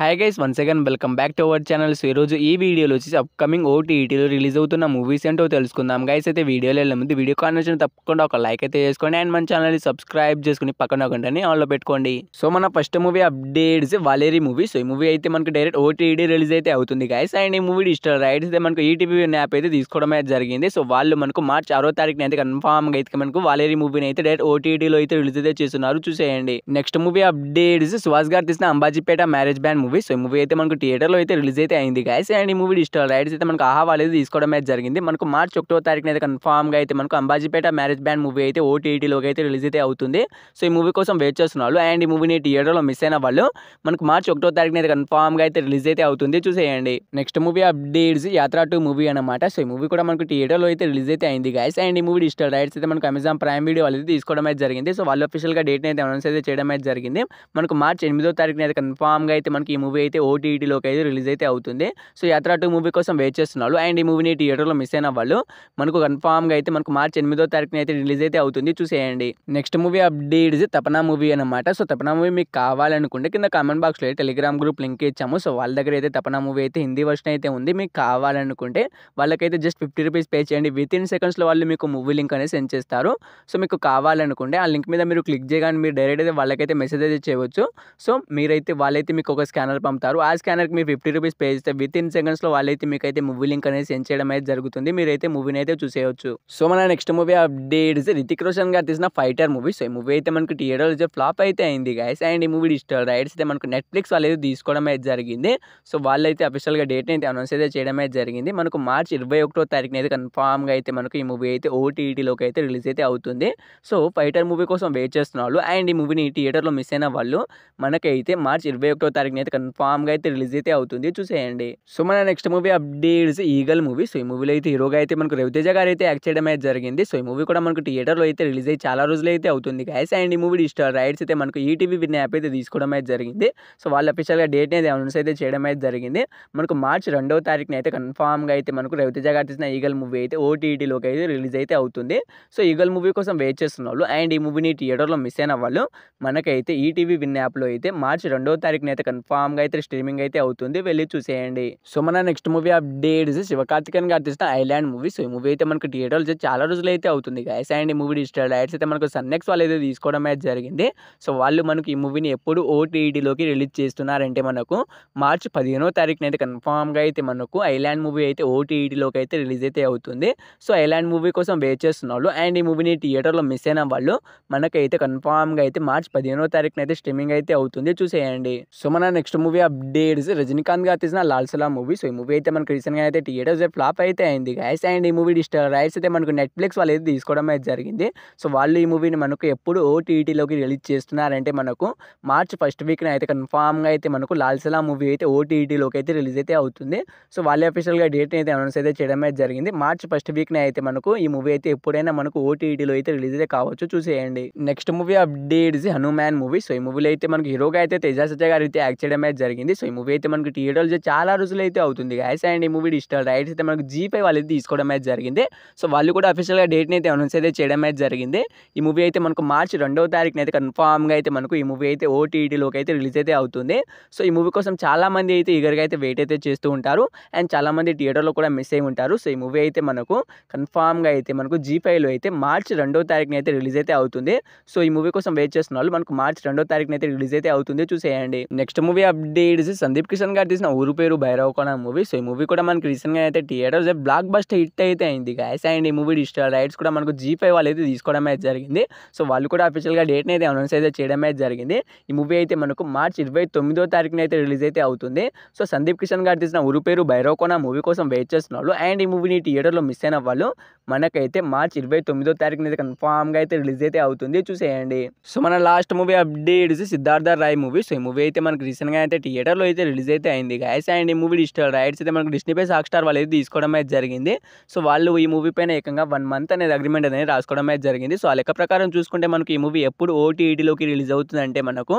hi guys one second welcome back to our channels ఈరోజు ఈ వీడియోలో వచ్చేసి అప్కమింగ్ ఓటీటీలో రిలీజ్ అవుతున్న మూవీస్ ఏంటో తెలుసుకుందాం గైస్ అయితే వీడియోలో వెళ్ళే ముందు వీడియో కాన్వర్షన్ తప్పకుండా ఒక లైక్ అయితే చేసుకోండి అండ్ మన ఛానల్ని సబ్స్క్రైబ్ చేసుకుని పక్కన గంటని ఆన్లో పెట్టుకోండి సో మన first movie updates Valari movie so ఈ మూవీ అయితే మనకు డైరెక్ట్ ఓటీటీ రిలీజ్ అయితే అవుతుంది గైస్ అండ్ ఈ మూవీ డిజిటల్ రైట్స్ అయితే మనకు ఈటీవీ e యాప్ అయితే తీసుకోవడం అయితే జరిగింది సో వాళ్ళు మనకు మార్చ్ ఆరో తారీఖున అయితే కన్ఫామ్గా అయితే మనకు వాలేరీ మూవీని అయితే డైరెక్ట్ ఓటీటీలో అయితే రిలీజ్ అయితే చేస్తున్నారు చూసేయండి నెక్స్ట్ మూవీ అప్డేట్స్ సువాస్ గారు తీసిన Ambajipeta marriage band movie so ఈ మూవీ అయితే మనకు థియేటర్లో అయితే రిలీజ్ అయితే అయింది గైస్ అండ్ ఈ మూవీ డిజిటల్ రైట్స్ అయితే మనకు ఆహా వాళ్ళు తీసుకోవడం అయితే జరిగింది మనకు మార్చ్ ఒకటో తారీఖున అయితే కన్ఫామ్గా అయితే మనకు అంబాజీపేట మ్యారేజ్ బ్యాండ్ మూవీ అయితే ఓటీటీలోకి అయితే రిలీజ్ అయితే అవుతుంది సో ఈ మూవీ కోసం వెయిట్ చేస్తున్నారు అండ్ ఈ మూవీని థియేటర్లో మిస్ అయిన వాళ్ళు మనకు మార్చ్ ఒకటో తారీఖున అయితే కన్ఫామ్గా అయితే రిలీజ్ అయితే అవుతుంది చూసేయండి next movie updates Yatra two movie అనమాట సో ఈ మూవీ కూడా మనకు థియేటర్లో అయితే రిలీజ్ అయితే అయింది గైస్ అండ్ ఈ మూవీ డిజిటల్ రైట్స్ అయితే మనకు అమెజాన్ ప్రైమ్ వీడియో వాళ్ళు తీసుకోవడం అయితే జరిగింది సో వాళ్ళు అఫీషియల్గా డేట్ని అయితే అనౌన్స్ అయితే చేయడం అయితే జరిగింది మనకు మార్చ్ ఎనిమిదో తారీఖున అయితే కన్ఫామ్గా అయితే మనకి మూవీ అయితే ఓటీటీలోకి అయితే రిలీజ్ అయితే అవుతుంది సో యాత్ర టూ మూవీ కోసం వెయిట్ చేస్తున్నారు అండ్ ఈ మూవీని థియేటర్లో మిస్ అయిన వాళ్ళు మనకు కన్ఫామ్గా అయితే మనకు మార్చ్ ఎనిమిదో తారీఖున అయితే రిలీజ్ అయితే అవుతుంది చూసేయండి next movie update is Tapana movie అనమాట సో తపనా మూవీ మీకు కావాలనుకుంటే కింద కామెంట్ బాక్స్లో అయితే టెలిగ్రామ్ గ్రూప్ లింక్ ఇచ్చాము సో వాళ్ళ దగ్గర అయితే తపనా మూవీ అయితే హిందీ వర్షన్ అయితే ఉంది మీకు కావాలనుకుంటే వాళ్ళకైతే జస్ట్ ఫిఫ్టీ రూపీస్ పే చేయండి విత్ ఇన్ సెకండ్స్లో వాళ్ళు మీకు మూవీ లింక్ అనేది సెండ్ చేస్తారు సో మీకు కావాలనుకుంటే ఆ లింక్ మీద మీరు క్లిక్ చేయగానే మీరు డైరెక్ట్ అయితే వాళ్ళకైతే మెసేజ్ అయితే చేయవచ్చు సో మీరైతే వాళ్ళైతే మీకు ఒక స్కాన్ స్కానర్ పంపుతారు ఆ స్కానర్కి మీరు ఫిఫ్టీ రూపీస్ పే చేస్తే విత్ ఇన్ సెకండ్స్లో వాళ్ళైతే అయితే మూవీ లింక్ అనేది సెండ్ చేయడం అయితే జరుగుతుంది మీరైతే మూవీని అయితే చూసేయచ్చు సో మన next movie updates Hrithik Roshan గారు తీసిన ఫైటర్ మూవీ సో ఈ మూవీ అయితే మనకు థియేటర్ వచ్చే ఫ్లాప్ అయితే అయింది గైస్ అండ్ ఈ మూవీ డిజిటల్ రైట్స్ అయితే మనకు నెట్ఫ్లిక్స్ వాళ్ళు తీసుకోవడం అయితే జరిగింది సో వాళ్ళైతే అఫిషియల్గా డేట్ని అయితే అనౌన్స్ అయితే చేయడం అయితే జరిగింది మనకు మార్చ్ ఇరవై ఒకటో తారీఖున అయితే కన్ఫామ్గా అయితే మనకు ఈ మూవీ అయితే ఓటీటీలోకి అయితే రిలీజ్ అయితే అవుతుంది సో ఫైటర్ మూవీ కోసం వెయిట్ చేస్తున్న వాళ్ళు అండ్ ఈ మూవీని థియేటర్లో మిస్ అయిన వాళ్ళు మనకైతే మార్చ్ ఇరవై ఒకటో తారీఖున అయితే కన్ఫామ్గా అయితే రిలీజ్ అయితే అవుతుంది చూసేయండి సో మన next movie updates Eagle movie so ఈ మూవీలో అయితే హీరోగా అయితే మనకు రవితేజ గారు అయితే యాక్ట్ చేయడం అయితే జరిగింది సో ఈ మూవీ కూడా మనకు థియేటర్లో అయితే రిలీజ్ అయ్యి చాలా రోజులు అయితే అవుతుంది గైస్ అండ్ ఈ మూవీ డిజిటల్ రైట్స్ అయితే మనకు ఈటీవీ విన్ యాప్ అయితే తీసుకోవడం అయితే జరిగింది సో వాళ్ళు అఫీషియల్గా డేట్ అయితే అనౌన్స్ అయితే చేయడం అయితే జరిగింది మనకు మార్చ్ రెండవ తారీఖున అయితే కన్ఫామ్గా అయితే మనకు రవితేజ గారు తీసిన ఈగల్ మూవీ అయితే ఓటీటీలోకి అయితే రిలీజ్ అయితే అవుతుంది సో ఈగల్ మూవీ కోసం వెయిట్ చేస్తున్న వాళ్ళు అండ్ ఈ మూవీని థియేటర్లో మిస్ అయిన వాళ్ళు మనకైతే ఈటీవీ విన్ యాప్లో అయితే మార్చ్ రెండవ తారీఖున అయితే కన్ఫామ్ ఫామ్గా అయితే స్ట్రీమింగ్ అయితే అవుతుంది వెళ్ళి చూసేయండి సో మన నెక్స్ట్ మూవీ అప్డేట్స్ శివకార్తికేయన్ గారు తీసిన ఐలాండ్ మూవీ సో ఈ మూవీ అయితే మనకు థియేటర్లు చాలా రోజులు అయితే అవుతుంది గైస్ అండ్ ఈ మూవీ డిజిటల్ డైట్స్ అయితే మనకు సన్నెక్స్ వాళ్ళు అయితే తీసుకోవడం అయితే జరిగింది సో వాళ్ళు మనకు ఈ మూవీని ఎప్పుడు ఓటీటీలోకి రిలీజ్ చేస్తున్నారంటే మనకు మార్చ్ పదిహేనో తారీఖున అయితే కన్ఫామ్గా అయితే మనకు ఐలాండ్ మూవీ అయితే ఓటీటీలోకి అయితే రిలీజ్ అయితే అవుతుంది సో ఐలాండ్ మూవీ కోసం వెయిట్ చేస్తున్న వాళ్ళు అండ్ ఈ మూవీని థియేటర్లో మిస్ అయిన వాళ్ళు మనకైతే కన్ఫామ్గా అయితే మార్చ్ పదిహేనో తారీఖున అయితే స్ట్రీమింగ్ అయితే అవుతుంది చూసేయండి సో మన next next movie updates Rajinikanth గారు తీసిన లాల్సలా మూవీ సో ఈ మూవీ అయితే మనకు రీసెంట్గా అయితే థియేటర్స్ ఫ్లాప్ అయితే అయింది గైస్ అండ్ ఈ మూవీ డిస్టర్ రైట్స్ అయితే మనకు నెట్ఫ్లిక్స్ వాళ్ళు అయితే తీసుకోవడం అయితే జరిగింది సో వాళ్ళు ఈ మూవీని మనకు ఎప్పుడు ఓటీటీలోకి రిలీజ్ చేస్తున్నారంటే మనకు మార్చ్ ఫస్ట్ వీక్న అయితే కన్ఫామ్గా అయితే మనకు లాల్సలా మూవీ అయితే ఓటీటీలోకి అయితే రిలీజ్ అయితే అవుతుంది సో వాళ్ళే అఫీషియల్గా డేట్ అయితే అనౌన్స్ అయితే చేయడం అయితే జరిగింది మార్చ్ ఫస్ట్ వీక్న అయితే మనకు ఈ మూవీ అయితే ఎప్పుడైనా మనకు ఓటీటీలో అయితే రిలీజ్ అయితే కావచ్చు చూసేయండి next movie updates Hanuman movie so ఈ మూవీలో అయితే మనకు హీరోగా అయితే తేజ గారు అయితే యాక్ట్ చేయడం అయితే జరిగింది సో ఈ మూవీ అయితే మనకి థియేటర్లో చాలా రోజులు అయితే అవుతుంది గాయస్ అండ్ ఈ మూవీ డిజిటల్ రైట్స్ అయితే మనకు జీపై వాళ్ళు అయితే తీసుకోవడం అయితే జరిగింది సో వాళ్ళు కూడా అఫీషియల్గా డేట్ని అయితే అనౌన్స్ అయితే చేయడం అయితే జరిగింది ఈ మూవీ అయితే మనకు మార్చి రెండవ తారీఖున అయితే కన్ఫామ్గా అయితే మనకు ఈ మూవీ అయితే ఓటీటీలోకి అయితే రిలీజ్ అయితే అవుతుంది సో ఈ మూవీ కోసం చాలామంది అయితే ఈగర్గా అయితే వెయిట్ అయితే చేస్తూ ఉంటారు అండ్ చాలామంది థియేటర్లో కూడా మిస్ అయి ఉంటారు సో ఈ మూవీ అయితే మనకు కన్ఫామ్గా అయితే మనకు జీపైలో అయితే మార్చి రెండవ తారీఖున అయితే రిలీజ్ అయితే అవుతుంది సో ఈ మూవీ కోసం వెయిట్ చేస్తున్న వాళ్ళు మనకు మార్చి రెండవ తారీఖున అయితే రిలీజ్ అయితే అవుతుంది చూసేయండి next movie updates Sandeep Kishan గారు తీసిన ఊరు పేరు భైరవ కొన మూవీ సో ఈ మూవీ కూడా మనకి రీసెంట్గా అయితే థియేటర్స్ బ్లాక్ బస్ట్ హిట్ అయితే అయింది గాయస్ అండ్ ఈ మూవీ డిజిటల్ రైట్స్ కూడా మనకు జీ ఫైవ్ వాళ్ళు అయితే తీసుకోవడం అయితే జరిగింది సో వాళ్ళు కూడా అఫీషియల్గా డేట్ని అయితే అనౌన్స్ అయితే చేయడం అయితే జరిగింది ఈ మూవీ అయితే మనకు మార్చ్ ఇరవై తొమ్మిదో తారీఖున అయితే రిలీజ్ అయితే అవుతుంది సో సందీప్ కిషన్ గారు తీసిన ఊరు పేరు భైరవ కొన మూవీ కోసం వెయిట్ చేస్తున్న వాళ్ళు అండ్ ఈ మూవీని థియేటర్లో మిస్ అయిన వాళ్ళు మనకైతే మార్చ్ ఇరవై తొమ్మిదో తారీఖున అయితే కన్ఫామ్గా అయితే రిలీజ్ అయితే అవుతుంది చూసేయండి సో మన last movie updates Siddharth Roy movie so ఈ మూవీ అయితే మనకు రీసెంట్గా నిజంగా అయితే థియేటర్లో అయితే రిలీజ్ అయితే అయింది గాయస్ అండ్ ఈ మూవీ డిజిటల్ రైట్స్ అయితే మనకు డిస్నీ పై స్టార్ వాళ్ళు అయితే తీసుకోవడం అయితే జరిగింది సో వాళ్ళు ఈ మూవీ పైన ఏకంగా వన్ మంత్ అనేది అగ్రిమెంట్ అనేది రాసుకోవడం అయితే జరిగింది సో ఆ లెక్క ప్రకారం చూసుకుంటే మనకు ఈ మూవీ ఎప్పుడు ఓటీఈటీలోకి రిలీజ్ అవుతుందంటే మనకు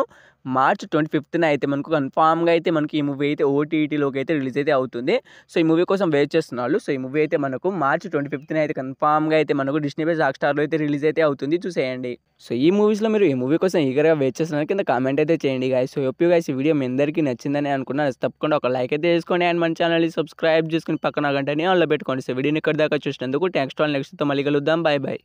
మార్చ్ ట్వంటీ ఫిఫ్త్న అయితే మనకు కన్ఫామ్గా అయితే మనకి ఈ మూవీ అయితే ఓటీఈటీలోకి అయితే రిలీజ్ అయితే అవుతుంది సో ఈ మూవీ కోసం వెయిట్ చేస్తున్నారు సో ఈ మూవీ అయితే మనకు మార్చ్ ట్వంటీ ఫిఫ్త్న అయితే కన్ఫామ్గా అయితే మనకు డిస్నీ పై స్టార్లో అయితే రిలీజ్ అయితే అవుతుంది చూసేయండి సో ఈ మూవీస్లో మీరు ఈ మూవీ కోసం ఈగర్గా వెయిట్ చేస్తున్నారు కింద కామెంట్ అయితే చేయండి గాయ సో ఎప్పుడు గాయస్ ఈ వీడియో అందరికీ నచ్చిందని అనుకున్నాను తప్పకుండా ఒక లైక్ అయితే చేసుకోండి అండ్ మన ఛానల్ని సబ్స్క్రైబ్ చేసుకుని పక్కన గంటనే ఆన్లో పెట్టుకోండి సో వీడియోని ఇక్కడ దాకా చూసినందుకు టెక్స్ట్ ఆల్ నెక్స్ట్తో మళ్ళీ కలుద్దాం బాయ్ బాయ్